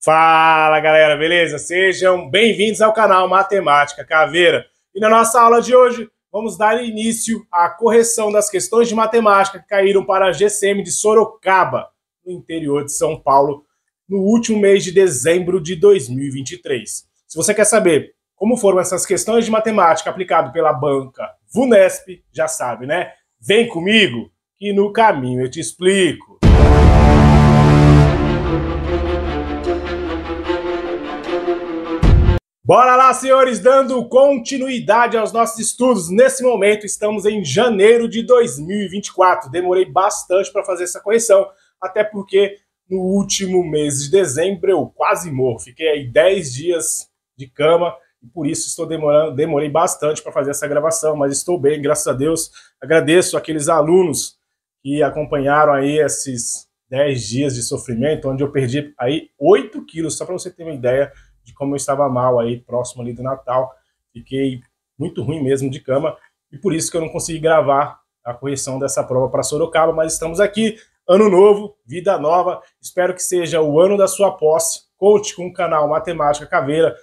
Fala galera, beleza? Sejam bem-vindos ao canal Matemática Caveira. E na nossa aula de hoje, vamos dar início à correção das questões de matemática que caíram para a GCM de Sorocaba, no interior de São Paulo, no último mês de dezembro de 2023. Se você quer saber como foram essas questões de matemática aplicadas pela banca VUNESP, já sabe, né? Vem comigo que no caminho eu te explico. Bora lá, senhores, dando continuidade aos nossos estudos. Nesse momento, estamos em janeiro de 2024. Demorei bastante para fazer essa correção, até porque no último mês de dezembro eu quase morro. Fiquei aí 10 dias de cama e por isso estou demorando, demorei bastante para fazer essa gravação, mas estou bem, graças a Deus. Agradeço aqueles alunos que acompanharam aí esses 10 dias de sofrimento, onde eu perdi aí 8 quilos, só para você ter uma ideia de como eu estava mal aí, próximo ali do Natal. Fiquei muito ruim mesmo de cama e por isso que eu não consegui gravar a correção dessa prova para Sorocaba, mas estamos aqui, ano novo, vida nova. Espero que seja o ano da sua posse. Coach com o canal Matemática Caveira.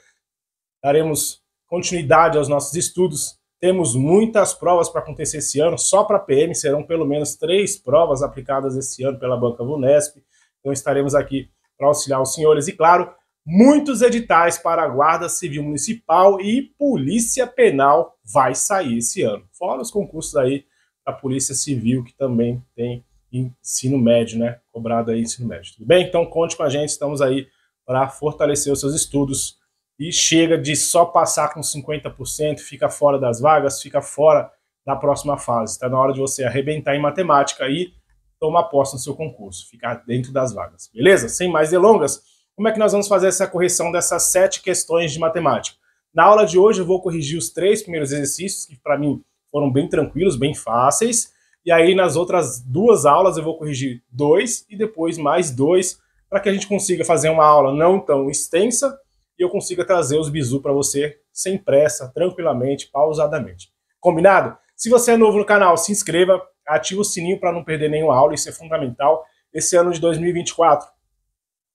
Daremos continuidade aos nossos estudos. Temos muitas provas para acontecer esse ano, só para PM serão pelo menos três provas aplicadas esse ano pela Banca Vunesp. Então estaremos aqui para auxiliar os senhores. E claro, muitos editais para a Guarda Civil Municipal e Polícia Penal vai sair esse ano. Fora os concursos aí da Polícia Civil, que também tem ensino médio, né? Cobrado aí ensino médio. Tudo bem? Então conte com a gente, estamos aí para fortalecer os seus estudos e chega de só passar com 50%, fica fora das vagas, fica fora da próxima fase. Está na hora de você arrebentar em matemática e tomar posse no seu concurso, ficar dentro das vagas. Beleza? Sem mais delongas, como é que nós vamos fazer essa correção dessas sete questões de matemática. Na aula de hoje eu vou corrigir os três primeiros exercícios, que para mim foram bem tranquilos, bem fáceis, e aí nas outras duas aulas eu vou corrigir dois e depois mais dois, para que a gente consiga fazer uma aula não tão extensa e eu consiga trazer os bizu para você sem pressa, tranquilamente, pausadamente. Combinado? Se você é novo no canal, se inscreva, ative o sininho para não perder nenhuma aula, isso é fundamental. Esse ano de 2024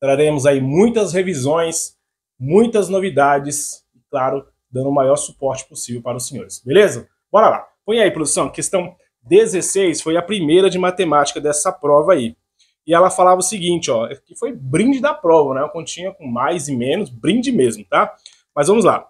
Traremos aí muitas revisões, muitas novidades e, claro, dando o maior suporte possível para os senhores. Beleza? Bora lá. Põe aí, produção. Questão 16 foi a primeira de matemática dessa prova aí. E ela falava o seguinte, ó, que foi brinde da prova, né? Uma continha com mais e menos, brinde mesmo, tá? Mas vamos lá.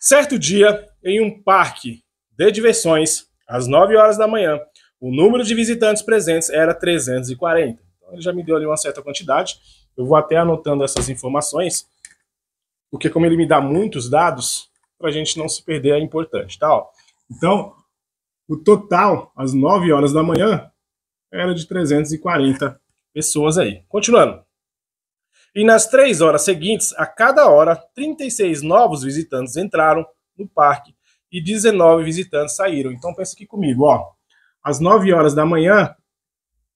Certo dia, em um parque de diversões, às 9 horas da manhã, o número de visitantes presentes era 340. Então ele já me deu ali uma certa quantidade. Eu vou até anotando essas informações, porque como ele me dá muitos dados, para a gente não se perder é importante, tá? Ó, então, o total, às 9 horas da manhã, era de 340 pessoas aí. Continuando. E nas três horas seguintes, a cada hora, 36 novos visitantes entraram no parque e 19 visitantes saíram. Então pensa aqui comigo, ó. Às 9 horas da manhã,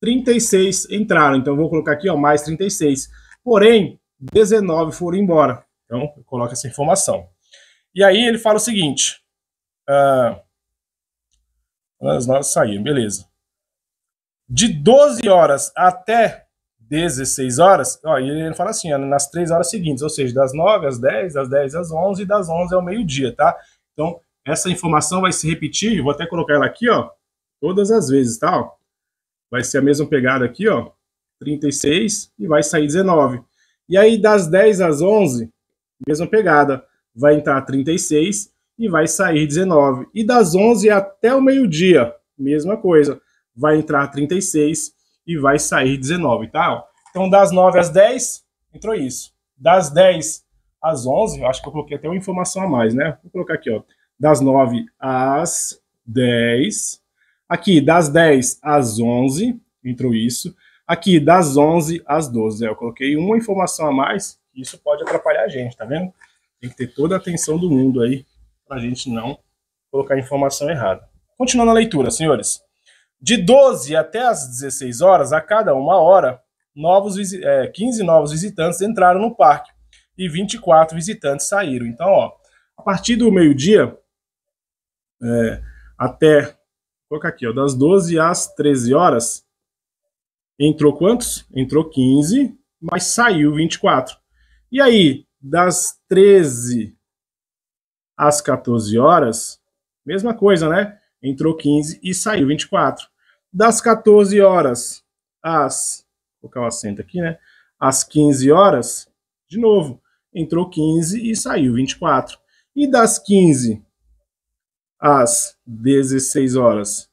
36 entraram. Então, vou colocar aqui, ó, mais 36. Porém, 19 foram embora. Então, eu coloco essa informação. E aí ele fala o seguinte. Ah, nós, nós saímos, beleza. De 12 horas até 16 horas, ó, e ele fala assim, ó, nas três horas seguintes, ou seja, das 9 às 10, das 10 às 11 das 11 ao meio-dia, tá? Então, essa informação vai se repetir, vou até colocar ela aqui, ó, todas as vezes, tá? Ó. Vai ser a mesma pegada aqui, ó. 36 e vai sair 19. E aí das 10 às 11, mesma pegada. Vai entrar 36 e vai sair 19. E das 11 até o meio-dia, mesma coisa. Vai entrar 36 e vai sair 19, tá? Então das 9 às 10, entrou isso. Das 10 às 11, eu acho que eu coloquei até uma informação a mais, né? Vou colocar aqui, ó. Das 9 às 10, Aqui, das 10 às 11, entrou isso. Aqui, das 11 às 12. É, eu coloquei uma informação a mais, isso pode atrapalhar a gente, tá vendo? Tem que ter toda a atenção do mundo aí, para a gente não colocar a informação errada. Continuando a leitura, senhores. De 12 até as 16 horas, a cada uma hora, novos, é, 15 novos visitantes entraram no parque e 24 visitantes saíram. Então, ó, a partir do meio-dia é, até Vou colocar aqui, ó, das 12 às 13 horas, entrou quantos? Entrou 15, mas saiu 24. E aí, das 13 às 14 horas, mesma coisa, né? Entrou 15 e saiu 24. Das 14 horas às. Vou colocar o acento aqui, né? Às 15 horas, de novo, entrou 15 e saiu 24. E das 15 às 16 horas,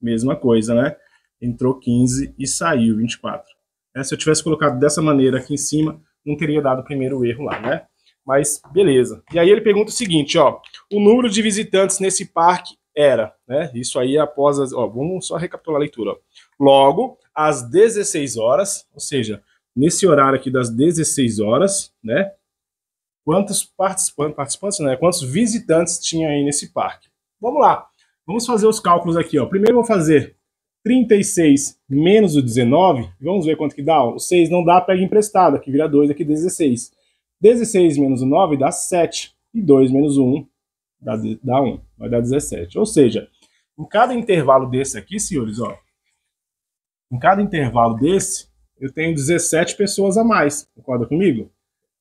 mesma coisa, né? Entrou 15 e saiu 24. É, se eu tivesse colocado dessa maneira aqui em cima, não teria dado o primeiro erro lá, né? Mas beleza. E aí ele pergunta o seguinte, ó, o número de visitantes nesse parque era, né? Isso aí é após as, ó, vamos só recapitular a leitura. Logo às 16 horas, ou seja, nesse horário aqui das 16 horas, né? Quantos participantes, participantes, né? Quantos visitantes tinha aí nesse parque? Vamos lá. Vamos fazer os cálculos aqui. Ó. Primeiro vou fazer 36 menos o 19. Vamos ver quanto que dá. Ó. O 6 não dá, pega emprestado. Aqui vira 2, aqui 16. 16 menos o 9 dá 7. E 2 menos 1 dá, dá 1. Vai dar 17. Ou seja, em cada intervalo desse aqui, senhores, ó, em cada intervalo desse, eu tenho 17 pessoas a mais. Concorda comigo?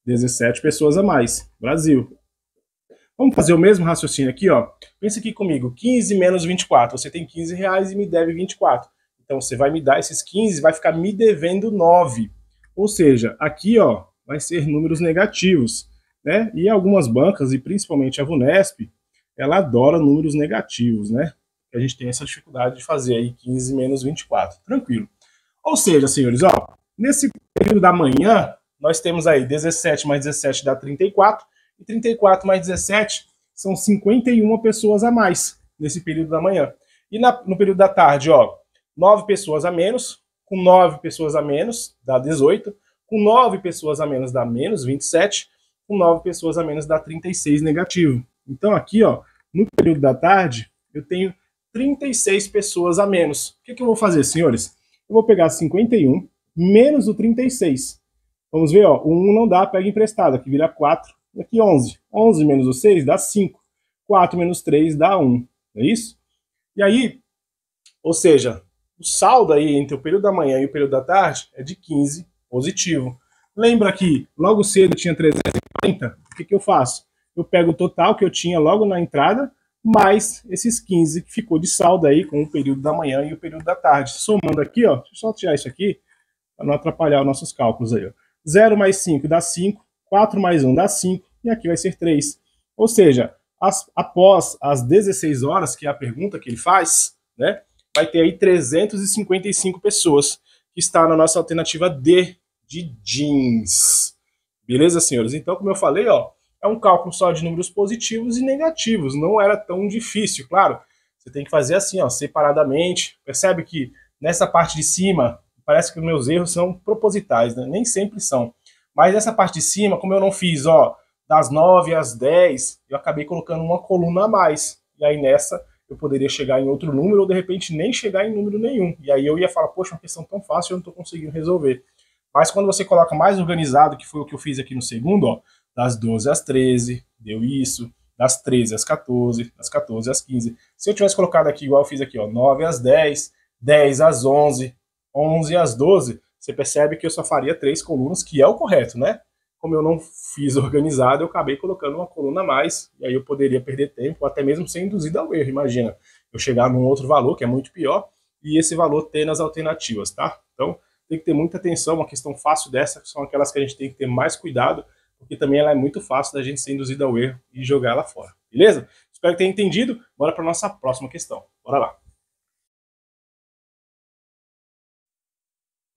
17 pessoas a mais. Brasil. Vamos fazer o mesmo raciocínio aqui, ó. Pensa aqui comigo, 15 menos 24. Você tem 15 reais e me deve 24. Então você vai me dar esses 15, vai ficar me devendo 9. Ou seja, aqui ó, vai ser números negativos. Né? E algumas bancas, e principalmente a Vunesp, ela adora números negativos, né? A gente tem essa dificuldade de fazer aí 15 menos 24. Tranquilo. Ou seja, senhores, ó, nesse período da manhã, nós temos aí 17 mais 17 dá 34, e 34 mais 17 são 51 pessoas a mais nesse período da manhã. E na, no período da tarde, ó, 9 pessoas a menos, com 9 pessoas a menos, dá 18, com 9 pessoas a menos dá menos 27, com 9 pessoas a menos dá 36 negativo. Então aqui, ó, no período da tarde, eu tenho 36 pessoas a menos. O que, que eu vou fazer, senhores? Eu vou pegar 51 menos o 36. Vamos ver, ó, o 1 não dá, pega emprestado, aqui vira 4 aqui 11. 11 menos 6 dá 5. 4 menos 3 dá 1. Não é isso? E aí, ou seja, o saldo aí entre o período da manhã e o período da tarde é de 15 positivo. Lembra que logo cedo eu tinha 340? O que, que eu faço? Eu pego o total que eu tinha logo na entrada, mais esses 15 que ficou de saldo aí com o período da manhã e o período da tarde. Somando aqui, ó, deixa eu só tirar isso aqui para não atrapalhar os nossos cálculos aí. Ó. 0 mais 5 dá 5, 4 mais 1 dá 5, e aqui vai ser 3. Ou seja, as, após as 16 horas, que é a pergunta que ele faz, né, vai ter aí 355 pessoas que está na nossa alternativa D, de jeans. Beleza, senhores? Então, como eu falei, ó, é um cálculo só de números positivos e negativos, não era tão difícil, claro. Você tem que fazer assim, ó, separadamente. Percebe que nessa parte de cima, parece que os meus erros são propositais, né? Nem sempre são. Mas essa parte de cima, como eu não fiz, ó, das 9 às 10, eu acabei colocando uma coluna a mais. E aí nessa eu poderia chegar em outro número ou de repente nem chegar em número nenhum. E aí eu ia falar, poxa, uma questão tão fácil, eu não estou conseguindo resolver. Mas quando você coloca mais organizado, que foi o que eu fiz aqui no segundo, ó, das 12 às 13, deu isso, das 13 às 14, das 14 às 15. Se eu tivesse colocado aqui igual eu fiz aqui, ó, 9 às 10, 10 às 11, 11 às 12, você percebe que eu só faria três colunas, que é o correto, né? Como eu não fiz organizado, eu acabei colocando uma coluna a mais, e aí eu poderia perder tempo, até mesmo ser induzido ao erro. Imagina, eu chegar num outro valor, que é muito pior, e esse valor ter nas alternativas, tá? Então, tem que ter muita atenção, uma questão fácil dessa, são aquelas que a gente tem que ter mais cuidado, porque também ela é muito fácil da gente ser induzida ao erro e jogar ela fora, beleza? Espero que tenha entendido, bora para nossa próxima questão. Bora lá!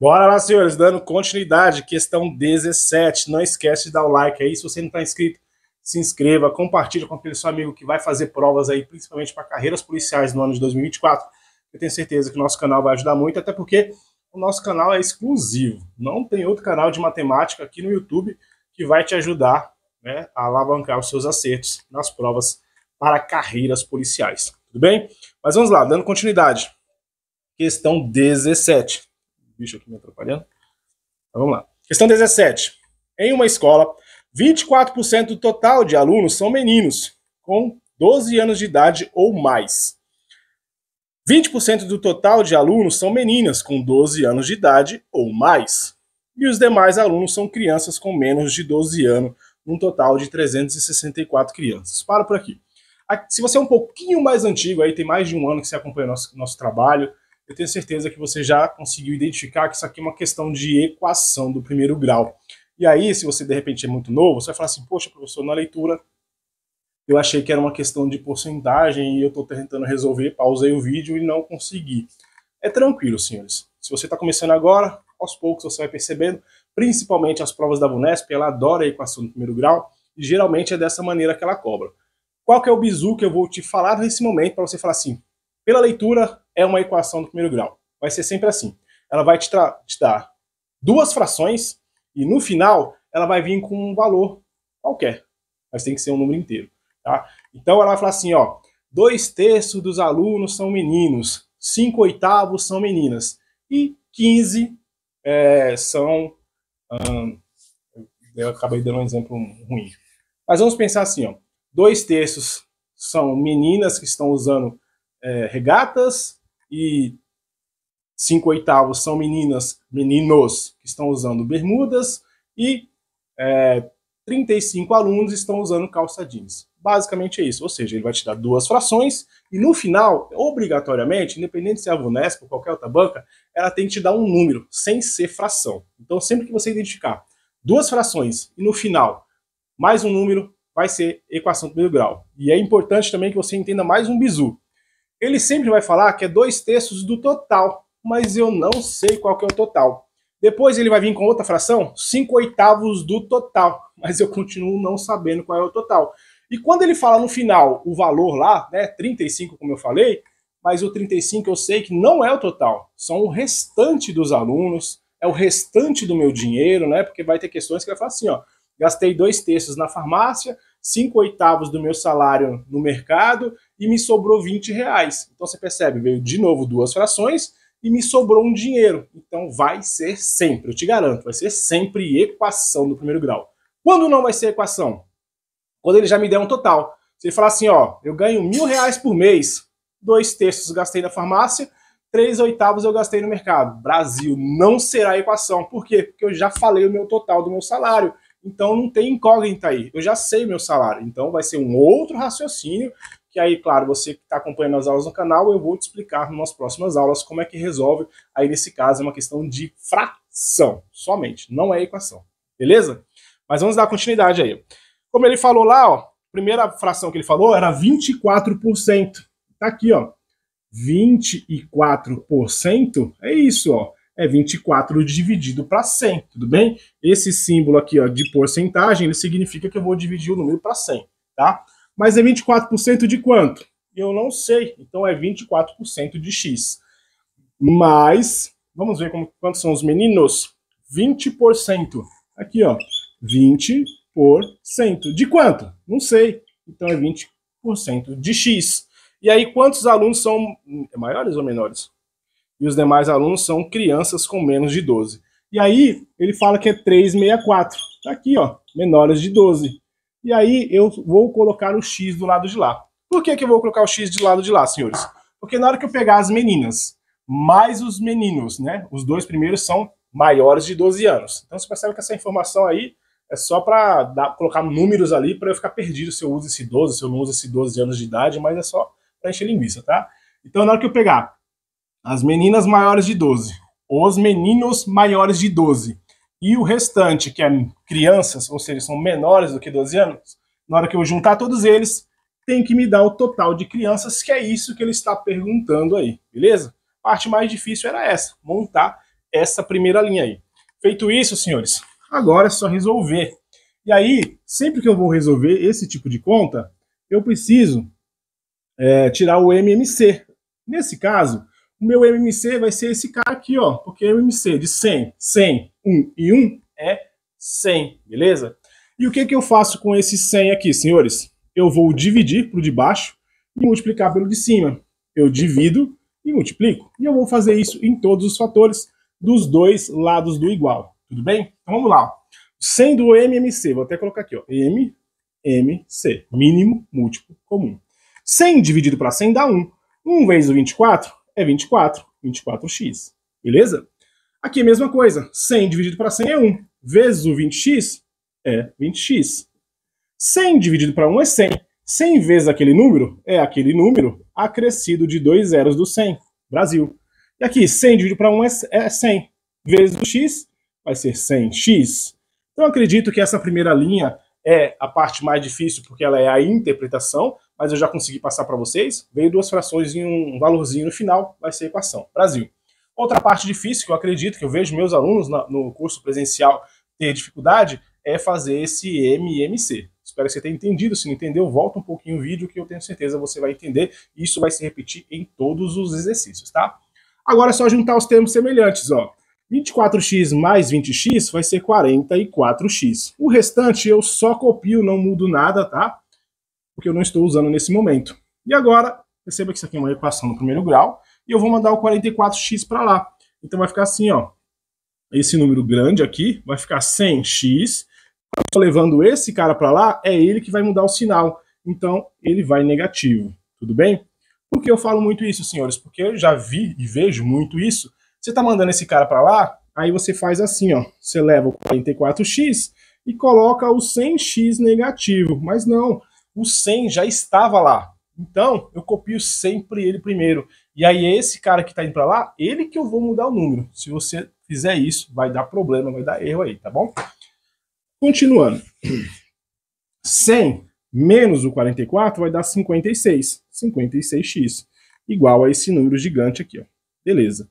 Bora lá, senhores, dando continuidade, questão 17. Não esquece de dar o like aí. Se você não está inscrito, se inscreva, compartilha com aquele seu amigo que vai fazer provas aí, principalmente para carreiras policiais no ano de 2024. Eu tenho certeza que o nosso canal vai ajudar muito, até porque o nosso canal é exclusivo. Não tem outro canal de matemática aqui no YouTube que vai te ajudar né, a alavancar os seus acertos nas provas para carreiras policiais. Tudo bem? Mas vamos lá, dando continuidade. Questão 17 bicho aqui me atrapalhando. Então, vamos lá. Questão 17. Em uma escola, 24% do total de alunos são meninos, com 12 anos de idade ou mais. 20% do total de alunos são meninas com 12 anos de idade ou mais. E os demais alunos são crianças com menos de 12 anos, num total de 364 crianças. Para por aqui. Se você é um pouquinho mais antigo, aí tem mais de um ano que você acompanha nosso, nosso trabalho, eu tenho certeza que você já conseguiu identificar que isso aqui é uma questão de equação do primeiro grau. E aí, se você de repente é muito novo, você vai falar assim: Poxa, professor, na leitura eu achei que era uma questão de porcentagem e eu estou tentando resolver, pausei o vídeo e não consegui. É tranquilo, senhores. Se você está começando agora, aos poucos você vai percebendo, principalmente as provas da Vunesp, ela adora a equação do primeiro grau e geralmente é dessa maneira que ela cobra. Qual que é o bizu que eu vou te falar nesse momento para você falar assim? Pela leitura, é uma equação do primeiro grau. Vai ser sempre assim. Ela vai te, te dar duas frações e no final ela vai vir com um valor qualquer, mas tem que ser um número inteiro. Tá? Então ela vai falar assim, ó, dois terços dos alunos são meninos, cinco oitavos são meninas e 15 é, são... Hum, eu acabei dando um exemplo ruim. Mas vamos pensar assim, ó, dois terços são meninas que estão usando é, regatas, e 5 oitavos são meninas, meninos que estão usando bermudas e é, 35 alunos estão usando calça jeans. Basicamente é isso, ou seja, ele vai te dar duas frações e no final, obrigatoriamente, independente se é a Vunesp ou qualquer outra banca, ela tem que te dar um número, sem ser fração. Então sempre que você identificar duas frações e no final mais um número, vai ser equação do primeiro grau. E é importante também que você entenda mais um bizu. Ele sempre vai falar que é dois terços do total, mas eu não sei qual que é o total. Depois ele vai vir com outra fração, 5 oitavos do total, mas eu continuo não sabendo qual é o total. E quando ele fala no final o valor lá, né, 35, como eu falei, mas o 35 eu sei que não é o total, são o restante dos alunos, é o restante do meu dinheiro, né? Porque vai ter questões que vai falar assim, ó, gastei dois terços na farmácia, cinco oitavos do meu salário no mercado e me sobrou 20 reais. Então você percebe, veio de novo duas frações e me sobrou um dinheiro. Então vai ser sempre, eu te garanto, vai ser sempre equação do primeiro grau. Quando não vai ser equação? Quando ele já me der um total. Se ele falar assim, ó, eu ganho mil reais por mês, dois terços gastei na farmácia, três oitavos eu gastei no mercado. Brasil não será equação. Por quê? Porque eu já falei o meu total do meu salário. Então não tem incógnita aí. Eu já sei meu salário. Então vai ser um outro raciocínio que aí, claro, você que está acompanhando as aulas no canal, eu vou te explicar nas próximas aulas como é que resolve. Aí, nesse caso, é uma questão de fração, somente, não é equação. Beleza? Mas vamos dar continuidade aí. Como ele falou lá, ó, primeira fração que ele falou era 24%. Tá aqui, ó. 24% é isso, ó. É 24 dividido para 100, tudo bem? Esse símbolo aqui, ó, de porcentagem, ele significa que eu vou dividir o número para 100, tá? Mas é 24% de quanto? Eu não sei. Então é 24% de X. Mas, vamos ver como, quantos são os meninos? 20%. Aqui, ó. 20%. De quanto? Não sei. Então é 20% de X. E aí, quantos alunos são maiores ou menores? E os demais alunos são crianças com menos de 12. E aí, ele fala que é 364. Tá aqui, ó. Menores de 12. E aí eu vou colocar o X do lado de lá. Por que, que eu vou colocar o X do lado de lá, senhores? Porque na hora que eu pegar as meninas mais os meninos, né? Os dois primeiros são maiores de 12 anos. Então você percebe que essa informação aí é só para colocar números ali para eu ficar perdido se eu uso esse 12, se eu não uso esse 12 anos de idade, mas é só para encher linguiça, tá? Então na hora que eu pegar as meninas maiores de 12, os meninos maiores de 12 e o restante, que é crianças, ou seja, são menores do que 12 anos, na hora que eu juntar todos eles, tem que me dar o total de crianças, que é isso que ele está perguntando aí, beleza? A parte mais difícil era essa, montar essa primeira linha aí. Feito isso, senhores, agora é só resolver. E aí, sempre que eu vou resolver esse tipo de conta, eu preciso é, tirar o MMC. Nesse caso, o meu MMC vai ser esse cara aqui, ó, porque MMC de 100, 100, 1 e 1 é 100, beleza? E o que, que eu faço com esse 100 aqui, senhores? Eu vou dividir para o de baixo e multiplicar pelo de cima. Eu divido e multiplico. E eu vou fazer isso em todos os fatores dos dois lados do igual, tudo bem? Então vamos lá. Sendo o MMC, vou até colocar aqui, ó, MMC, mínimo múltiplo comum. 100 dividido para 100 dá 1. 1 vezes 24 é 24, 24x, beleza? Aqui a mesma coisa, 100 dividido para 100 é 1, vezes o 20x é 20x. 100 dividido para 1 é 100, 100 vezes aquele número é aquele número acrescido de dois zeros do 100, Brasil. E aqui, 100 dividido para 1 é 100, é vezes o x vai ser 100x. Então acredito que essa primeira linha é a parte mais difícil porque ela é a interpretação, mas eu já consegui passar para vocês, veio duas frações e um valorzinho no final, vai ser equação. Brasil. Outra parte difícil que eu acredito que eu vejo meus alunos no curso presencial ter dificuldade é fazer esse MMC. Espero que você tenha entendido. Se não entendeu, volta um pouquinho o vídeo que eu tenho certeza você vai entender. Isso vai se repetir em todos os exercícios, tá? Agora é só juntar os termos semelhantes, ó. 24x mais 20x vai ser 44x. O restante eu só copio, não mudo nada, tá? porque eu não estou usando nesse momento. E agora, perceba que isso aqui é uma equação no primeiro grau, e eu vou mandar o 44x para lá. Então vai ficar assim, ó. Esse número grande aqui vai ficar 100x. Levando esse cara para lá, é ele que vai mudar o sinal. Então ele vai negativo. Tudo bem? Por que eu falo muito isso, senhores? Porque eu já vi e vejo muito isso. Você está mandando esse cara para lá, aí você faz assim, ó. Você leva o 44x e coloca o 100x negativo. Mas não, o 100 já estava lá. Então, eu copio sempre ele primeiro. E aí, esse cara que está indo para lá, ele que eu vou mudar o número. Se você fizer isso, vai dar problema, vai dar erro aí, tá bom? Continuando. 100 menos o 44 vai dar 56. 56x. Igual a esse número gigante aqui, ó. Beleza.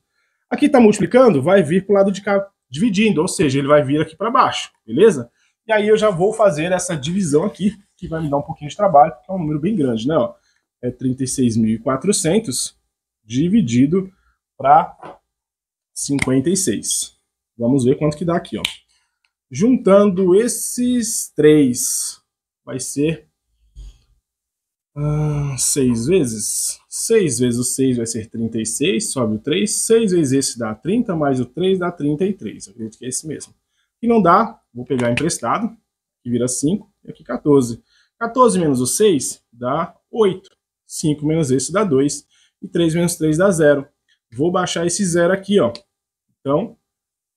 Aqui está multiplicando, vai vir para o lado de cá dividindo, ou seja, ele vai vir aqui para baixo, beleza? E aí eu já vou fazer essa divisão aqui que vai me dar um pouquinho de trabalho, porque é um número bem grande, né? Ó, é 36.400 dividido para 56. Vamos ver quanto que dá aqui, ó. Juntando esses três, vai ser hum, seis vezes. 6 vezes o 6 vai ser 36, sobe o 3. 6 vezes esse dá 30, mais o 3 dá 33. acredito que é esse mesmo. E não dá, vou pegar emprestado, que vira 5, e aqui 14. 14 menos o 6 dá 8. 5 menos esse dá 2. E 3 menos 3 dá 0. Vou baixar esse 0 aqui, ó. Então,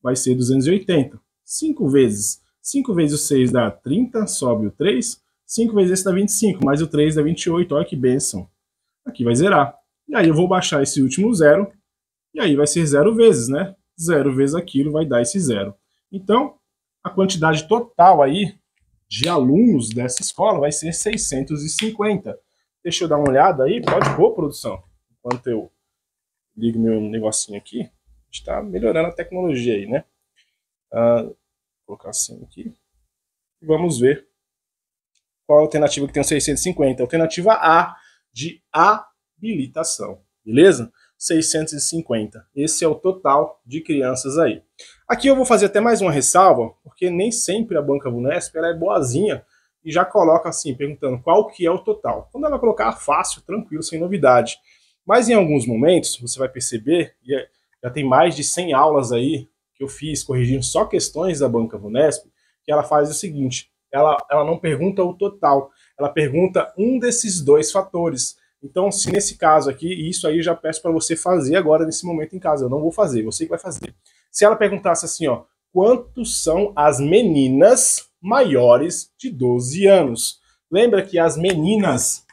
vai ser 280. 5 vezes. 5 vezes o 6 dá 30, sobe o 3. 5 vezes esse dá 25, mais o 3 dá 28. Olha que bênção. Aqui vai zerar. E aí eu vou baixar esse último 0. E aí vai ser 0 vezes, né? Zero vezes aquilo vai dar esse 0. Então, a quantidade total aí de alunos dessa escola vai ser 650. Deixa eu dar uma olhada aí, pode pôr, produção. Enquanto eu ligo meu negocinho aqui, está melhorando a tecnologia aí, né? Ah, vou colocar assim aqui. vamos ver qual a alternativa que tem 650. Alternativa A, de habilitação. Beleza? 650. Esse é o total de crianças aí. Aqui eu vou fazer até mais uma ressalva, porque nem sempre a banca Vunesp ela é boazinha e já coloca assim, perguntando qual que é o total. Quando ela colocar fácil, tranquilo, sem novidade. Mas em alguns momentos, você vai perceber, e é, já tem mais de 100 aulas aí que eu fiz corrigindo só questões da banca Vunesp, que ela faz o seguinte, ela, ela não pergunta o total, ela pergunta um desses dois fatores. Então, se nesse caso aqui, e isso aí eu já peço para você fazer agora nesse momento em casa, eu não vou fazer, você que vai fazer. Se ela perguntasse assim, ó, quantos são as meninas maiores de 12 anos? Lembra que as meninas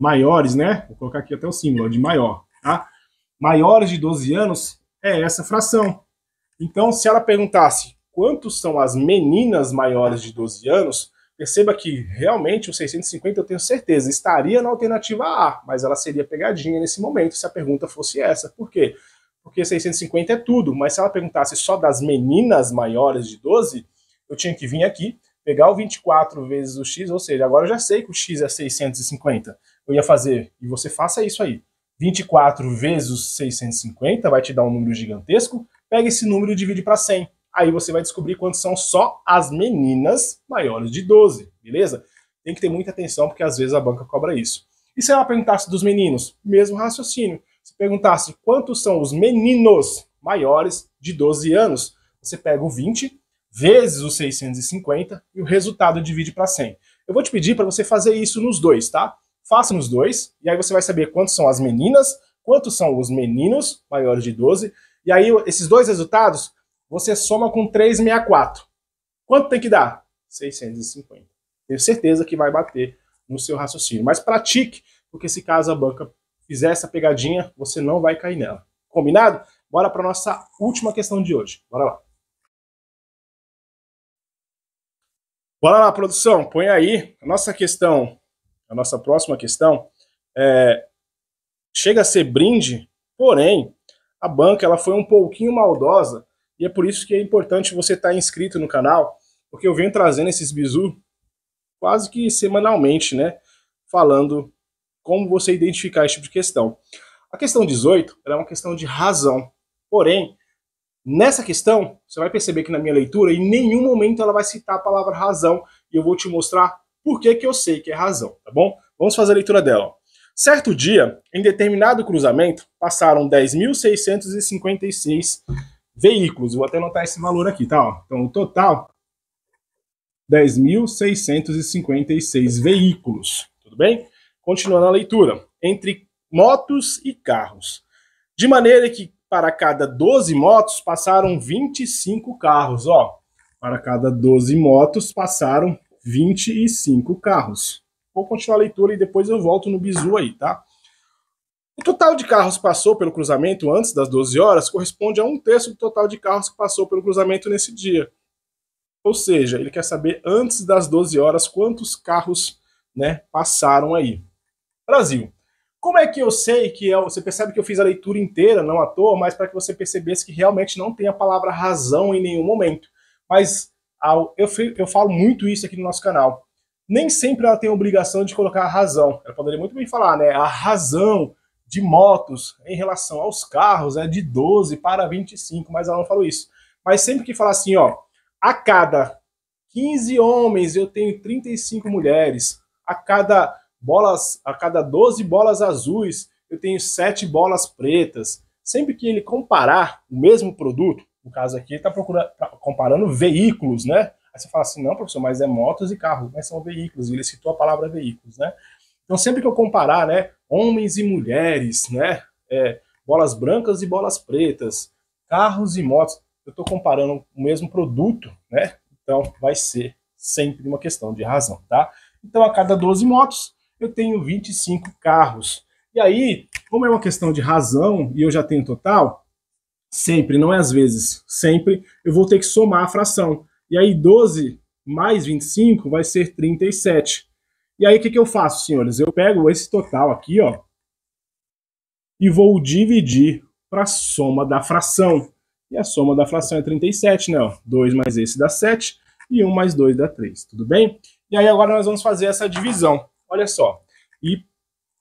maiores, né? Vou colocar aqui até o símbolo de maior, tá? Maiores de 12 anos é essa fração. Então, se ela perguntasse quantos são as meninas maiores de 12 anos, Perceba que realmente o 650 eu tenho certeza estaria na alternativa A, mas ela seria pegadinha nesse momento se a pergunta fosse essa. Por quê? Porque 650 é tudo, mas se ela perguntasse só das meninas maiores de 12, eu tinha que vir aqui, pegar o 24 vezes o x, ou seja, agora eu já sei que o x é 650. Eu ia fazer, e você faça isso aí. 24 vezes 650 vai te dar um número gigantesco. Pega esse número e divide para 100 aí você vai descobrir quantos são só as meninas maiores de 12, beleza? Tem que ter muita atenção, porque às vezes a banca cobra isso. E se ela perguntasse dos meninos? Mesmo raciocínio. Se perguntasse quantos são os meninos maiores de 12 anos, você pega o 20 vezes os 650 e o resultado divide para 100. Eu vou te pedir para você fazer isso nos dois, tá? Faça nos dois, e aí você vai saber quantos são as meninas, quantos são os meninos maiores de 12, e aí esses dois resultados você soma com 364. Quanto tem que dar? 650. Tenho certeza que vai bater no seu raciocínio. Mas pratique, porque se caso a banca fizer essa pegadinha, você não vai cair nela. Combinado? Bora para nossa última questão de hoje. Bora lá. Bora lá, produção. Põe aí a nossa questão, a nossa próxima questão. É, chega a ser brinde, porém, a banca ela foi um pouquinho maldosa e é por isso que é importante você estar tá inscrito no canal, porque eu venho trazendo esses bizu quase que semanalmente, né? Falando como você identificar esse tipo de questão. A questão 18 é uma questão de razão. Porém, nessa questão, você vai perceber que na minha leitura, em nenhum momento ela vai citar a palavra razão. E eu vou te mostrar por que, que eu sei que é razão, tá bom? Vamos fazer a leitura dela. Certo dia, em determinado cruzamento, passaram 10.656 veículos. Vou até anotar esse valor aqui, tá? Ó. Então, o total, 10.656 veículos, tudo bem? Continuando a leitura, entre motos e carros. De maneira que para cada 12 motos passaram 25 carros, ó. Para cada 12 motos passaram 25 carros. Vou continuar a leitura e depois eu volto no bizu aí, tá? O total de carros que passou pelo cruzamento antes das 12 horas corresponde a um terço do total de carros que passou pelo cruzamento nesse dia. Ou seja, ele quer saber antes das 12 horas quantos carros né, passaram aí. Brasil. Como é que eu sei que é, você percebe que eu fiz a leitura inteira, não à toa, mas para que você percebesse que realmente não tem a palavra razão em nenhum momento. Mas ao, eu, eu falo muito isso aqui no nosso canal. Nem sempre ela tem a obrigação de colocar a razão. Ela poderia muito bem falar, né? A razão de motos em relação aos carros é de 12 para 25, mas ela não falou isso. Mas sempre que fala assim, ó, a cada 15 homens eu tenho 35 mulheres, a cada bolas, a cada 12 bolas azuis eu tenho 7 bolas pretas. Sempre que ele comparar o mesmo produto, no caso aqui ele está tá comparando veículos, né? Aí você fala assim, não, professor, mas é motos e carro, mas são veículos. E ele citou a palavra veículos, né? Então, sempre que eu comparar, né, homens e mulheres, né, é, bolas brancas e bolas pretas, carros e motos, eu estou comparando o mesmo produto, né? Então, vai ser sempre uma questão de razão, tá? Então, a cada 12 motos, eu tenho 25 carros. E aí, como é uma questão de razão e eu já tenho total, sempre, não é às vezes, sempre eu vou ter que somar a fração. E aí, 12 mais 25 vai ser 37. E aí, o que, que eu faço, senhores? Eu pego esse total aqui, ó, e vou dividir para a soma da fração. E a soma da fração é 37, né? 2 mais esse dá 7 e 1 mais 2 dá 3, tudo bem? E aí agora nós vamos fazer essa divisão. Olha só, e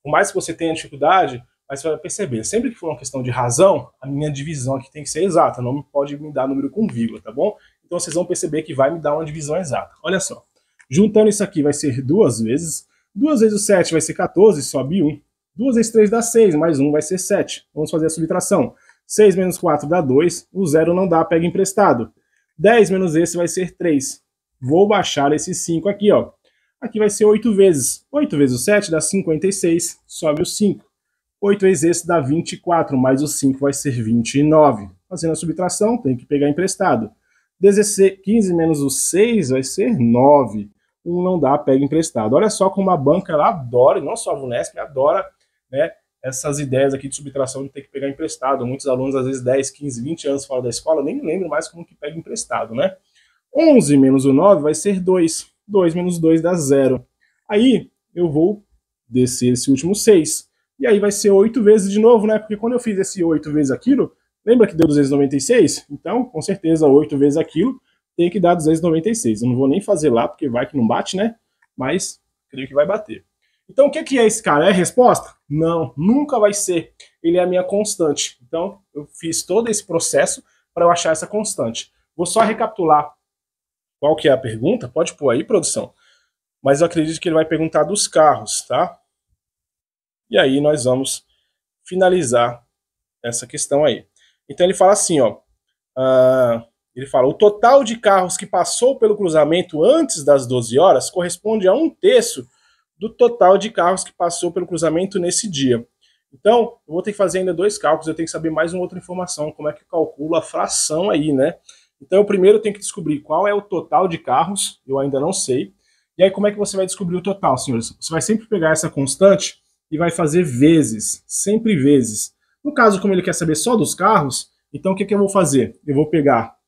por mais que você tenha dificuldade, mas você vai perceber, sempre que for uma questão de razão, a minha divisão aqui tem que ser exata, não pode me dar número com vírgula, tá bom? Então vocês vão perceber que vai me dar uma divisão exata. Olha só. Juntando isso aqui vai ser duas vezes. Duas vezes o 7 vai ser 14, sobe 1. Duas vezes 3 dá 6, mais 1 vai ser 7. Vamos fazer a subtração. 6 menos 4 dá 2, o 0 não dá, pega emprestado. 10 menos esse vai ser 3. Vou baixar esse 5 aqui, ó. Aqui vai ser 8 vezes. 8 vezes o 7 dá 56, sobe o 5. 8 vezes esse dá 24, mais o 5 vai ser 29. Fazendo a subtração, tem que pegar emprestado. 15 menos o 6 vai ser 9 um não dá, pega emprestado. Olha só como a banca ela adora, e não só a Vunesp, adora né, essas ideias aqui de subtração de ter que pegar emprestado. Muitos alunos, às vezes 10, 15, 20 anos fora da escola, nem lembro mais como que pega emprestado, né? 11 menos o 9 vai ser 2. 2 menos 2 dá 0. Aí eu vou descer esse último 6. E aí vai ser 8 vezes de novo, né? Porque quando eu fiz esse 8 vezes aquilo, lembra que deu 296? Então, com certeza, 8 vezes aquilo tem que dar 296. Eu não vou nem fazer lá, porque vai que não bate, né? Mas creio que vai bater. Então, o que é esse cara? É a resposta? Não, nunca vai ser. Ele é a minha constante. Então, eu fiz todo esse processo para eu achar essa constante. Vou só recapitular qual que é a pergunta. Pode pôr aí, produção. Mas eu acredito que ele vai perguntar dos carros, tá? E aí nós vamos finalizar essa questão aí. Então ele fala assim, ó. Uh, ele fala: o total de carros que passou pelo cruzamento antes das 12 horas corresponde a um terço do total de carros que passou pelo cruzamento nesse dia. Então, eu vou ter que fazer ainda dois cálculos, eu tenho que saber mais uma outra informação, como é que eu calculo a fração aí, né? Então, eu primeiro tenho que descobrir qual é o total de carros, eu ainda não sei. E aí, como é que você vai descobrir o total, senhores? Você vai sempre pegar essa constante e vai fazer vezes, sempre vezes. No caso, como ele quer saber só dos carros, então o que, que eu vou fazer? Eu vou pegar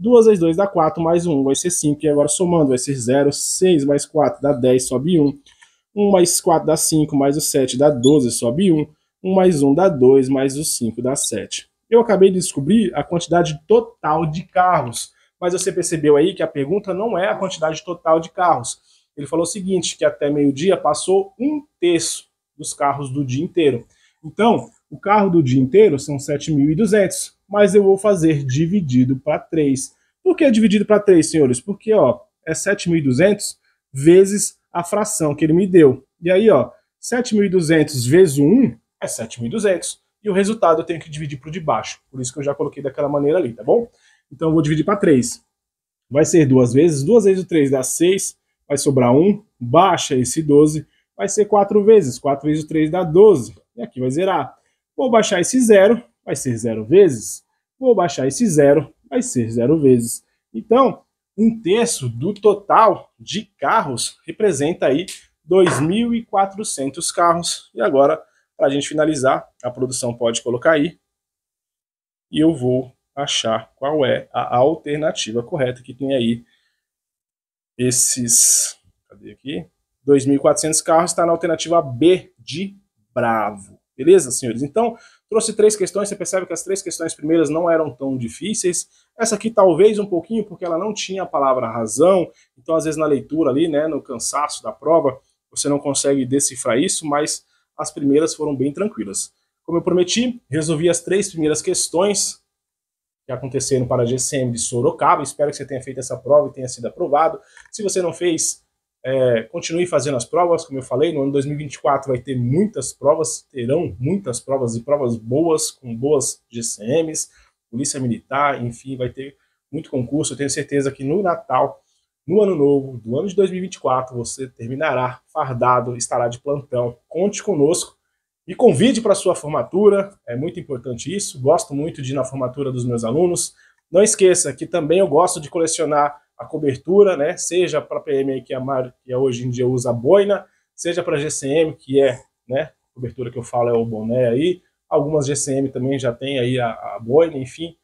2 vezes 2 dá 4, mais 1 vai ser 5, e agora somando vai ser 0, 6 mais 4 dá 10, sobe 1, 1 mais 4 dá 5, mais o 7 dá 12, sobe 1, 1 mais 1 dá 2, mais o 5 dá 7. Eu acabei de descobrir a quantidade total de carros, mas você percebeu aí que a pergunta não é a quantidade total de carros. Ele falou o seguinte, que até meio-dia passou um terço dos carros do dia inteiro. Então, o carro do dia inteiro são 7.200 mas eu vou fazer dividido para 3. Por que dividido para 3, senhores? Porque ó, é 7.200 vezes a fração que ele me deu. E aí, ó, 7.200 vezes 1 é 7.200. E o resultado eu tenho que dividir para o de baixo. Por isso que eu já coloquei daquela maneira ali, tá bom? Então eu vou dividir para 3. Vai ser duas vezes. Duas vezes 3 dá 6. Vai sobrar 1. Baixa esse 12. Vai ser 4 vezes. 4 vezes 3 dá 12. E aqui vai zerar. Vou baixar esse zero vai ser zero vezes. Vou baixar esse zero, vai ser zero vezes. Então, um terço do total de carros representa aí 2.400 carros. E agora, para a gente finalizar, a produção pode colocar aí. E eu vou achar qual é a alternativa correta que tem aí esses... Cadê aqui? 2.400 carros está na alternativa B de Bravo. Beleza, senhores? Então, Trouxe três questões, você percebe que as três questões primeiras não eram tão difíceis. Essa aqui talvez um pouquinho, porque ela não tinha a palavra razão, então às vezes na leitura ali, né, no cansaço da prova, você não consegue decifrar isso, mas as primeiras foram bem tranquilas. Como eu prometi, resolvi as três primeiras questões que aconteceram para a GCM de Sorocaba. Espero que você tenha feito essa prova e tenha sido aprovado. Se você não fez, é, continue fazendo as provas, como eu falei, no ano 2024 vai ter muitas provas, terão muitas provas e provas boas, com boas GCMs, Polícia Militar, enfim, vai ter muito concurso. Eu tenho certeza que no Natal, no ano novo, do ano de 2024, você terminará fardado, estará de plantão. Conte conosco e convide para sua formatura, é muito importante isso. Gosto muito de ir na formatura dos meus alunos. Não esqueça que também eu gosto de colecionar a cobertura, né? Seja para PM que é a maior, que hoje em dia usa a boina, seja para GCM que é, né? A cobertura que eu falo é o boné aí. Algumas GCM também já tem aí a, a boina, enfim.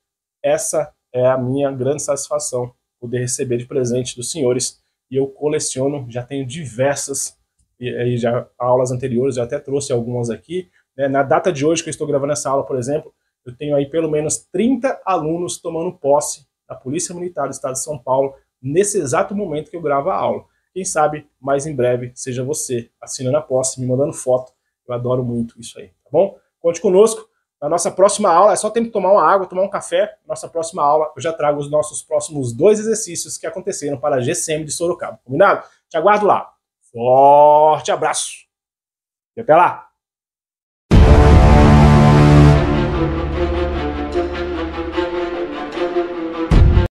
Essa é a minha grande satisfação poder receber de presente dos senhores e eu coleciono, já tenho diversas e, aí já aulas anteriores, eu até trouxe algumas aqui. Né? Na data de hoje que eu estou gravando essa aula, por exemplo, eu tenho aí pelo menos 30 alunos tomando posse da Polícia Militar do Estado de São Paulo nesse exato momento que eu gravo a aula. Quem sabe mais em breve seja você assinando a posse, me mandando foto. Eu adoro muito isso aí, tá bom? Conte conosco. Na nossa próxima aula, é só tempo de tomar uma água, tomar um café. Na nossa próxima aula, eu já trago os nossos próximos dois exercícios que aconteceram para a GCM de Sorocaba. Combinado? Te aguardo lá. Forte abraço e até lá!